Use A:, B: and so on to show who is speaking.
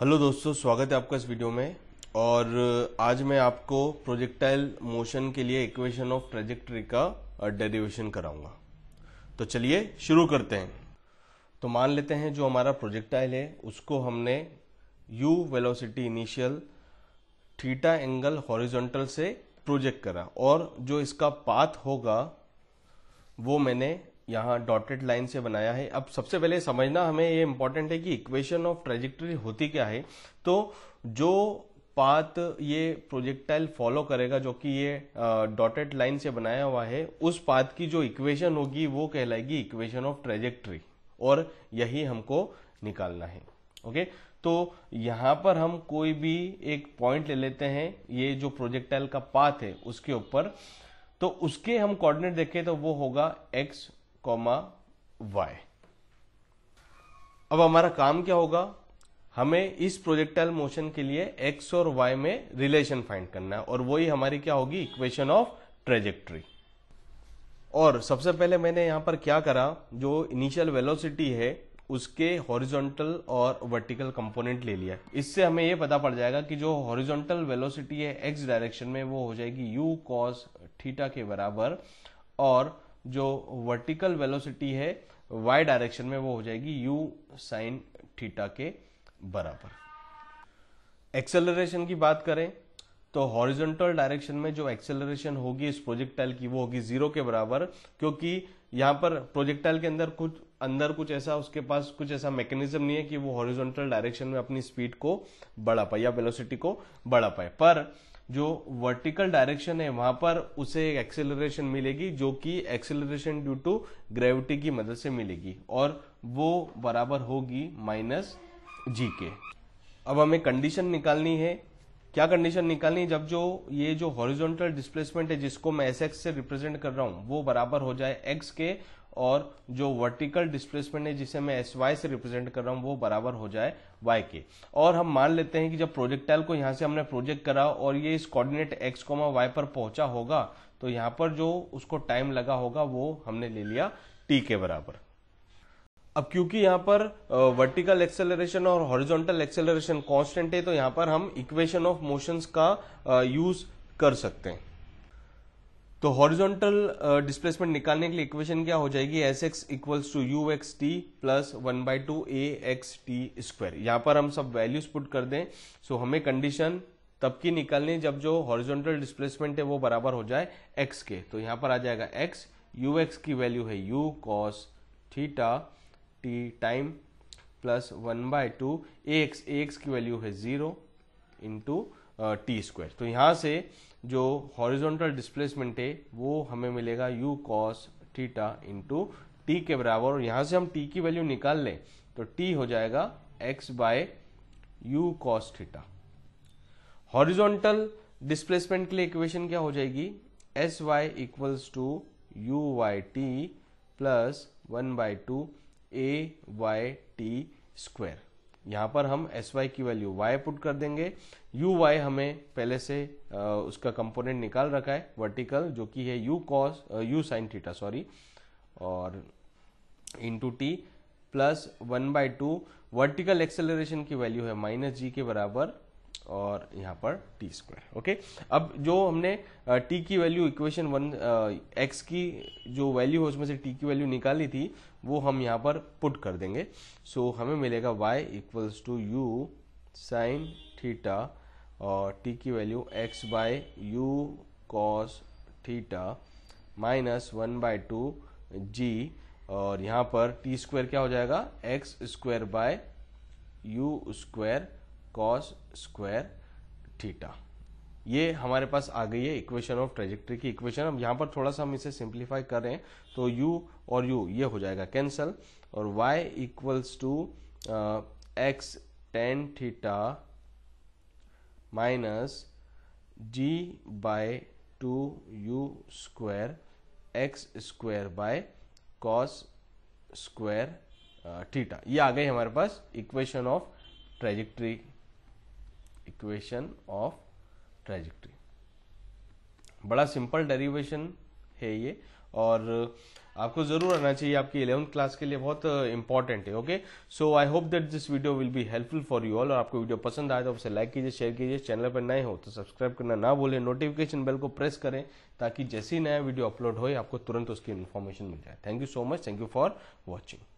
A: hello दोस्तों स्वागत है आपका इस वीडियो में और आज मैं आपको प्रोजेक्टाइल मोशन के लिए इक्वेशन ऑफ ट्रेजेक्ट्री का डेरिवेशन कराऊंगा तो चलिए शुरू करते हैं तो मान लेते हैं जो हमारा प्रोजेक्टाइल है उसको हमने u velocity initial theta angle horizontal से प्रोजेक्ट करा और जो इसका पाथ होगा वो मैंने यहाँ डॉटेड लाइन से बनाया है अब सबसे पहले समझना हमें ये इम्पोर्टेंट है कि इक्वेशन ऑफ ट्रेजिक्टरी होती क्या है तो जो पाथ ये प्रोजेक्टाइल फॉलो करेगा जो कि ये डॉटेड लाइन से बनाया हुआ है उस पाथ की जो इक्वेशन होगी वो कहलाएगी इक्वेशन ऑफ ट्रेजेक्ट्री और यही हमको निकालना है ओके तो यहां पर हम कोई भी एक पॉइंट ले लेते हैं ये जो प्रोजेक्टाइल का पाथ है उसके ऊपर तो उसके हम कोऑर्डिनेट देखें तो वो होगा एक्स कॉमा वाई अब हमारा काम क्या होगा हमें इस प्रोजेक्टाइल मोशन के लिए एक्स और वाई में रिलेशन फाइंड करना है और वही हमारी क्या होगी इक्वेशन ऑफ ट्रेजेक्ट्री और सबसे पहले मैंने यहां पर क्या करा जो इनिशियल वेलोसिटी है उसके हॉरिजॉन्टल और वर्टिकल कंपोनेंट ले लिया इससे हमें यह पता पड़ जाएगा कि जो हॉरिजॉन्टल वेलोसिटी है एक्स डायरेक्शन में वो हो जाएगी यू कॉस थीटा के बराबर और जो वर्टिकल वेलोसिटी है वाई डायरेक्शन में वो हो जाएगी यू साइन थीटा के बराबर एक्सेलरेशन की बात करें तो हॉरिजॉन्टल डायरेक्शन में जो एक्सेलरेशन होगी इस प्रोजेक्टाइल की वो होगी जीरो के बराबर क्योंकि यहां पर प्रोजेक्टाइल के अंदर कुछ अंदर कुछ ऐसा उसके पास कुछ ऐसा मैकेनिज्म नहीं है कि वो हॉरिजॉन्टल डायरेक्शन में अपनी स्पीड को बढ़ा पाए या वेलोसिटी को बढ़ा पाए पर जो वर्टिकल डायरेक्शन है वहां पर उसे एक एक्सेलरेशन मिलेगी जो कि एक्सेलरेशन ड्यू टू ग्रेविटी की मदद से मिलेगी और वो बराबर होगी माइनस जी के अब हमें कंडीशन निकालनी है क्या कंडीशन निकालनी है जब जो ये जो हॉरिजॉन्टल डिस्प्लेसमेंट है जिसको मैं एस एक्स से रिप्रेजेंट कर रहा हूं वो बराबर हो जाए एक्स के और जो वर्टिकल डिस्प्लेसमेंट है जिसे मैं एस वाई से रिप्रेजेंट कर रहा हूँ वो बराबर हो जाए वाई के और हम मान लेते हैं कि जब प्रोजेक्टाइल को यहाँ से हमने प्रोजेक्ट करा और ये इस कोऑर्डिनेट एक्स कोमा वाई पर पहुंचा होगा तो यहाँ पर जो उसको टाइम लगा होगा वो हमने ले लिया टी के बराबर अब क्योंकि यहाँ पर वर्टिकल एक्सेलरेशन और हॉरिजॉन्टल एक्सेलरेशन कॉन्स्टेंट है तो यहाँ पर हम इक्वेशन ऑफ मोशन का यूज कर सकते हैं तो हॉरिजॉन्टल डिस्प्लेसमेंट uh, निकालने के लिए इक्वेशन क्या हो जाएगी s x equals to u x t plus one by two a x t square यहां पर हम सब वैल्यूज पुट कर दें सो so हमें कंडीशन तब की निकालनी जब जो हॉरिजॉन्टल डिस्प्लेसमेंट है वो बराबर हो जाए एक्स के तो यहां पर आ जाएगा एक्स यू एक्स की वैल्यू है u cos theta t time plus one by two x a x की वैल्यू है जीरो इंटू टी स्क्वायर तो यहां से जो हॉरिजॉन्टल डिस्प्लेसमेंट है वो हमें मिलेगा u cos theta into t के बराबर और यहां से हम टी की वैल्यू निकाल लें तो टी हो जाएगा x by u cos theta horizontal displacement के लिए इक्वेशन क्या हो जाएगी s y equals to u y t plus one by two a y t square यहाँ पर हम एस वाई की वैल्यू वाई पुट कर देंगे यू वाई हमें पहले से उसका कंपोनेंट निकाल रखा है वर्टिकल जो कि है u cos u sine theta sorry और into t plus one by two vertical acceleration की वैल्यू है माइनस जी के बराबर और यहाँ पर टी स्क्वायर ओके अब जो हमने टी की वैल्यू इक्वेशन वन एक्स की जो वैल्यू है उसमें से टी की वैल्यू निकाली थी वो हम यहाँ पर पुट कर देंगे सो so, हमें मिलेगा y equals to u sine theta और टी की value x by u cos theta minus one by two g और यहाँ पर टी स्क्वायर क्या हो जाएगा x square by u square cos square theta ये हमारे पास आ गई है इक्वेशन ऑफ ट्रेजेक्ट्री की इक्वेशन अब यहाँ पर थोड़ा सा हम इसे सिंप्लीफाई कर रहे हैं तो u और u ये हो जाएगा कैंसल और y equals to x tan theta minus g by two u square x square by cos square theta ये आ गई हमारे पास equation of trajectory equation of trajectory बड़ा सिंपल डेरिवेशन है ये और आपको जरूर आना चाहिए आपकी इलेवंथ क्लास के लिए बहुत इंपॉर्टेंट है okay so I hope that this video will be helpful for you all और आपको वीडियो पसंद आए तो उसे लाइक कीजिए शेयर कीजिए चैनल पर नए हो तो सब्सक्राइब करना ना भूलें नोटिफिकेशन बेल को प्रेस करें ताकि जैसे ही नया वीडियो अपलोड हो आपको तुरंत उसकी इन्फॉर्मेशन मिल जाए thank you so much thank you for watching